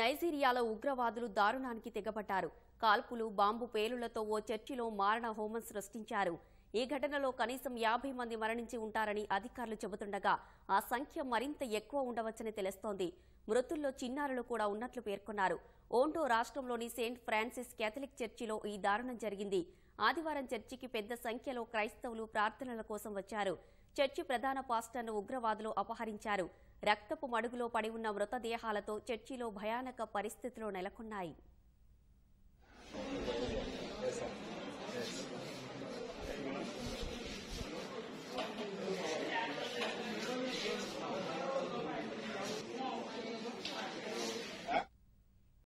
నైజీరియాలో ఉగ్రవాదులు దారుణానికి తెగబట్టారు కాల్పులు బాంబు పేలులతో ఓ చర్చిలో మారణ హోమం సృష్టించారు ఈ ఘటనలో కనీసం యాభై మంది మరణించి ఉంటారని అధికారులు చెబుతుండగా ఆ సంఖ్య మరింత ఎక్కువ ఉండవచ్చని తెలుస్తోంది మృతుల్లో చిన్నారులు కూడా ఉన్నట్లు పేర్కొన్నారు ఓంటో రాష్ట్రంలోని సెయింట్ ఫ్రాన్సిస్ కేథలిక్ చర్చిలో ఈ దారుణం జరిగింది ఆదివారం చర్చికి పెద్ద సంఖ్యలో క్రైస్తవులు ప్రార్థనల కోసం వచ్చారు చర్చి ప్రధాన పాస్టర్ను ఉగ్రవాదులు అపహరించారు రక్తపు మడుగులో పడి ఉన్న మృతదేహాలతో చర్చిలో భయానక పరిస్థితులు నెలకొన్నాయి